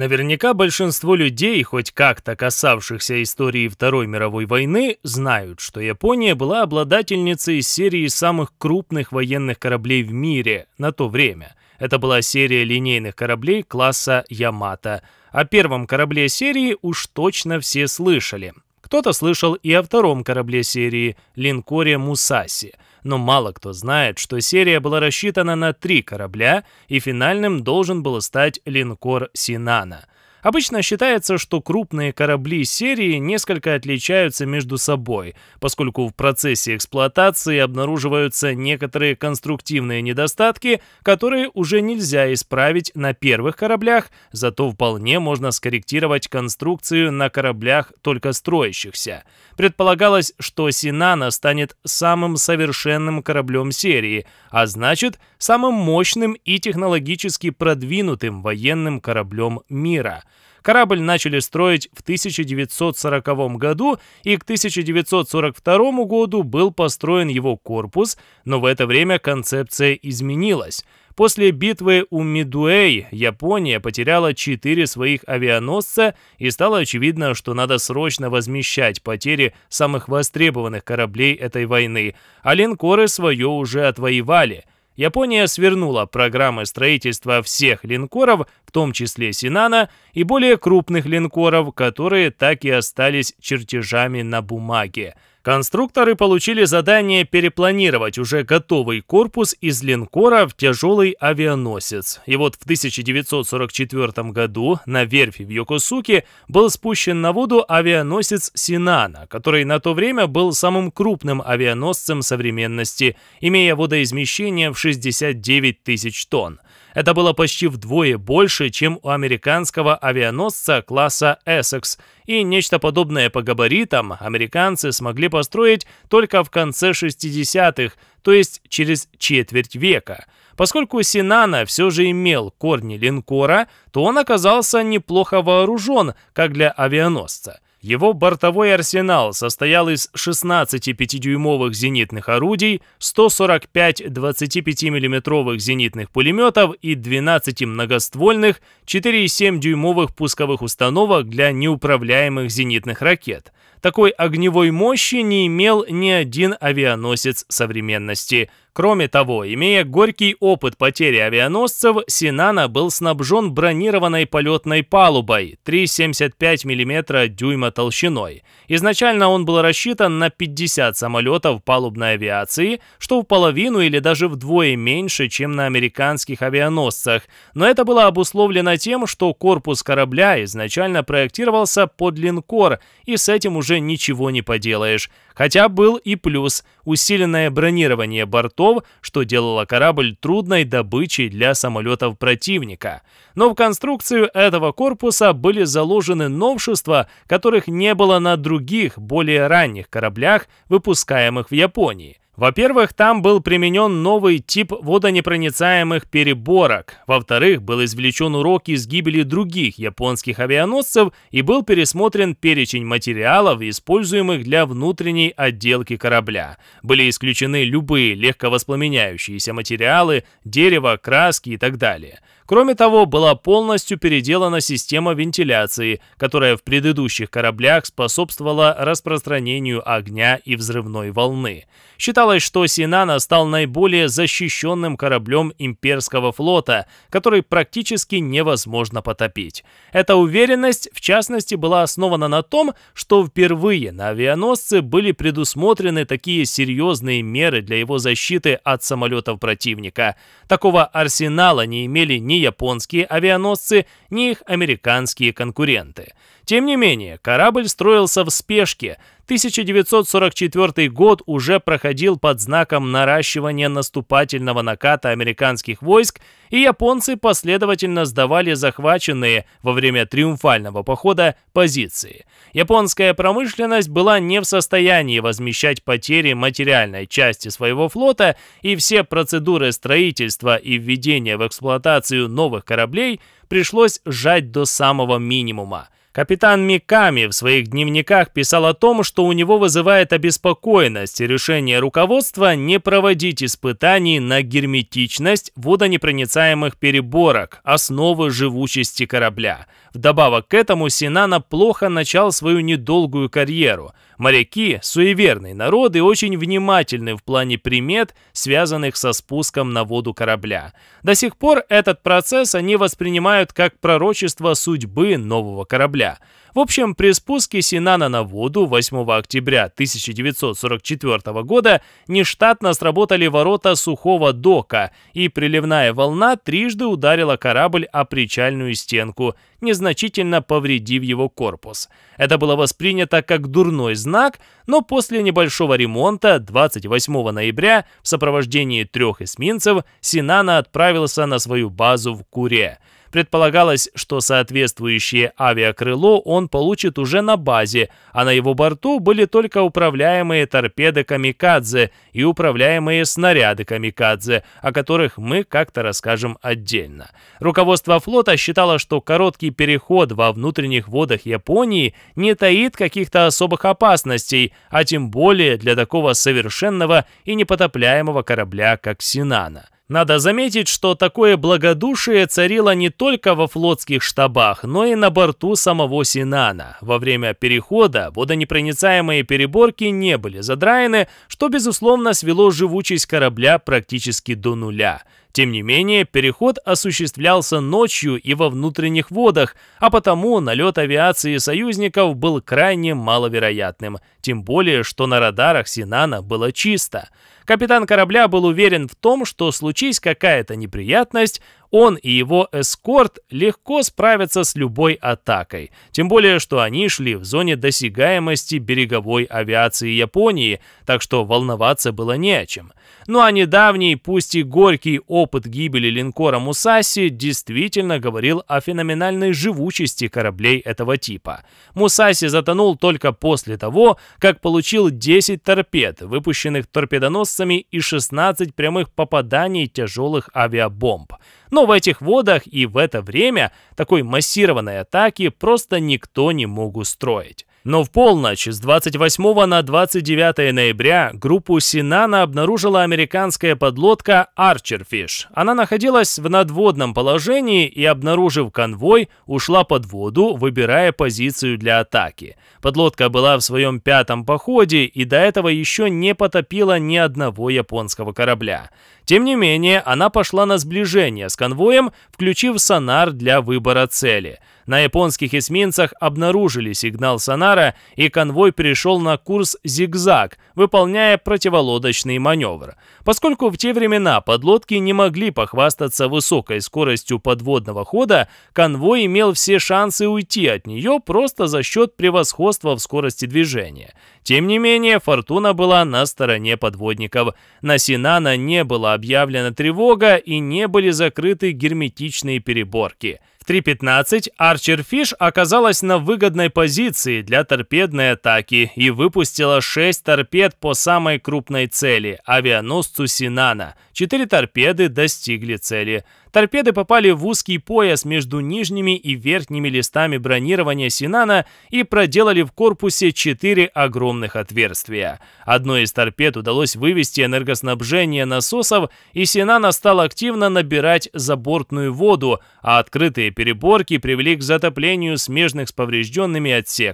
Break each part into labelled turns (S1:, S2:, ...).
S1: Наверняка большинство людей, хоть как-то касавшихся истории Второй мировой войны, знают, что Япония была обладательницей серии самых крупных военных кораблей в мире на то время. Это была серия линейных кораблей класса «Ямато». О первом корабле серии уж точно все слышали. Кто-то слышал и о втором корабле серии – линкоре «Мусаси», но мало кто знает, что серия была рассчитана на три корабля, и финальным должен был стать линкор «Синана». Обычно считается, что крупные корабли серии несколько отличаются между собой, поскольку в процессе эксплуатации обнаруживаются некоторые конструктивные недостатки, которые уже нельзя исправить на первых кораблях, зато вполне можно скорректировать конструкцию на кораблях только строящихся. Предполагалось, что Синана станет самым совершенным кораблем серии, а значит, самым мощным и технологически продвинутым военным кораблем мира – Корабль начали строить в 1940 году, и к 1942 году был построен его корпус, но в это время концепция изменилась. После битвы у Мидуэй Япония потеряла четыре своих авианосца, и стало очевидно, что надо срочно возмещать потери самых востребованных кораблей этой войны, а линкоры свое уже отвоевали – Япония свернула программы строительства всех линкоров, в том числе «Синана», и более крупных линкоров, которые так и остались чертежами на бумаге – конструкторы получили задание перепланировать уже готовый корпус из линкора в тяжелый авианосец. И вот в 1944 году на верфи в Йокосуке был спущен на воду авианосец «Синана», который на то время был самым крупным авианосцем современности, имея водоизмещение в 69 тысяч тонн. Это было почти вдвое больше, чем у американского авианосца класса Essex, и нечто подобное по габаритам американцы смогли построить только в конце 60-х, то есть через четверть века. Поскольку Синана все же имел корни линкора, то он оказался неплохо вооружен, как для авианосца – его бортовой арсенал состоял из 16 5-дюймовых зенитных орудий, 145 25 миллиметровых зенитных пулеметов и 12 многоствольных 4,7-дюймовых пусковых установок для неуправляемых зенитных ракет. Такой огневой мощи не имел ни один авианосец современности, Кроме того, имея горький опыт потери авианосцев, Синана был снабжен бронированной полетной палубой 3,75 мм дюйма толщиной. Изначально он был рассчитан на 50 самолетов палубной авиации, что в половину или даже вдвое меньше, чем на американских авианосцах, но это было обусловлено тем, что корпус корабля изначально проектировался под линкор, и с этим уже ничего не поделаешь. Хотя был и плюс – усиленное бронирование бортов валов, что делало корабль трудной добычей для самолетов противника. Но в конструкцию этого корпуса были заложены новшества, которых не было на других, более ранних кораблях, выпускаемых в Японии. Во-первых, там был применен новый тип водонепроницаемых переборок. Во-вторых, был извлечен урок из гибели других японских авианосцев и был пересмотрен перечень материалов, используемых для внутренней отделки корабля. Были исключены любые легковоспламеняющиеся материалы, дерево, краски и так далее. Кроме того, была полностью переделана система вентиляции, которая в предыдущих кораблях способствовала распространению огня и взрывной волны. Считалось, что Синана стал наиболее защищенным кораблем имперского флота, который практически невозможно потопить. Эта уверенность, в частности, была основана на том, что впервые на авианосце были предусмотрены такие серьезные меры для его защиты от самолетов противника. Такого арсенала не имели ни японские авианосцы, ни их американские конкуренты. Тем не менее, корабль строился в спешке – 1944 год уже проходил под знаком наращивания наступательного наката американских войск, и японцы последовательно сдавали захваченные во время триумфального похода позиции. Японская промышленность была не в состоянии возмещать потери материальной части своего флота, и все процедуры строительства и введения в эксплуатацию новых кораблей пришлось сжать до самого минимума – Капитан Миками в своих дневниках писал о том, что у него вызывает обеспокоенность решение руководства не проводить испытаний на герметичность водонепроницаемых переборок, основы живучести корабля. Вдобавок к этому Синана плохо начал свою недолгую карьеру. Моряки – суеверный народ и очень внимательны в плане примет, связанных со спуском на воду корабля. До сих пор этот процесс они воспринимают как пророчество судьбы нового корабля – в общем, при спуске Синана на воду 8 октября 1944 года нештатно сработали ворота сухого дока, и приливная волна трижды ударила корабль о причальную стенку, незначительно повредив его корпус. Это было воспринято как дурной знак, но после небольшого ремонта 28 ноября в сопровождении трех эсминцев Синана отправился на свою базу в Куре – Предполагалось, что соответствующее авиакрыло он получит уже на базе, а на его борту были только управляемые торпеды «Камикадзе» и управляемые снаряды «Камикадзе», о которых мы как-то расскажем отдельно. Руководство флота считало, что короткий переход во внутренних водах Японии не таит каких-то особых опасностей, а тем более для такого совершенного и непотопляемого корабля, как «Синана». Надо заметить, что такое благодушие царило не только во флотских штабах, но и на борту самого Синана. Во время перехода водонепроницаемые переборки не были задраены, что, безусловно, свело живучесть корабля практически до нуля – тем не менее, переход осуществлялся ночью и во внутренних водах, а потому налет авиации союзников был крайне маловероятным, тем более, что на радарах Синана было чисто. Капитан корабля был уверен в том, что случись какая-то неприятность, он и его эскорт легко справятся с любой атакой, тем более, что они шли в зоне досягаемости береговой авиации Японии, так что волноваться было не о чем. Ну а недавний, пусть и горький опыт гибели линкора Мусаси действительно говорил о феноменальной живучести кораблей этого типа. Мусаси затонул только после того, как получил 10 торпед, выпущенных торпедоносцами и 16 прямых попаданий тяжелых авиабомб. Но в этих водах и в это время такой массированной атаки просто никто не мог устроить. Но в полночь с 28 на 29 ноября группу Синана обнаружила американская подлодка Archerfish. Она находилась в надводном положении и, обнаружив конвой, ушла под воду, выбирая позицию для атаки. Подлодка была в своем пятом походе и до этого еще не потопила ни одного японского корабля. Тем не менее, она пошла на сближение с конвоем, включив сонар для выбора цели. На японских эсминцах обнаружили сигнал сонара, и конвой перешел на курс «Зигзаг», выполняя противолодочный маневр. Поскольку в те времена подлодки не могли похвастаться высокой скоростью подводного хода, конвой имел все шансы уйти от нее просто за счет превосходства в скорости движения. Тем не менее, фортуна была на стороне подводников. На Синана не было объявлена тревога и не были закрыты герметичные переборки. В 3.15 Арчер Фиш оказалась на выгодной позиции для торпедной атаки и выпустила 6 торпед по самой крупной цели – авианосцу Синана. 4 торпеды достигли цели – торпеды попали в узкий пояс между нижними и верхними листами бронирования «Синана» и проделали в корпусе четыре огромных отверстия. Одной из торпед удалось вывести энергоснабжение насосов, и «Синана» стал активно набирать забортную воду, а открытые переборки привели к затоплению смежных с поврежденными отсеков.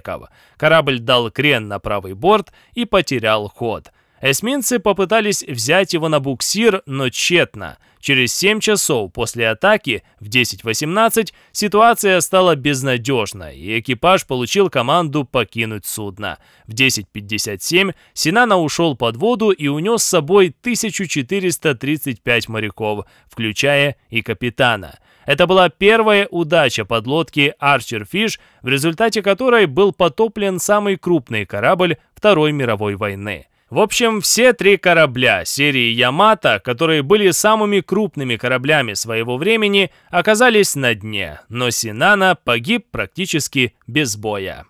S1: Корабль дал крен на правый борт и потерял ход. Эсминцы попытались взять его на буксир, но тщетно. Через 7 часов после атаки в 10.18 ситуация стала безнадежной, и экипаж получил команду покинуть судно. В 10.57 Синана ушел под воду и унес с собой 1435 моряков, включая и капитана. Это была первая удача подлодки «Арчер Фиш», в результате которой был потоплен самый крупный корабль Второй мировой войны. В общем, все три корабля серии «Ямато», которые были самыми крупными кораблями своего времени, оказались на дне, но «Синана» погиб практически без боя.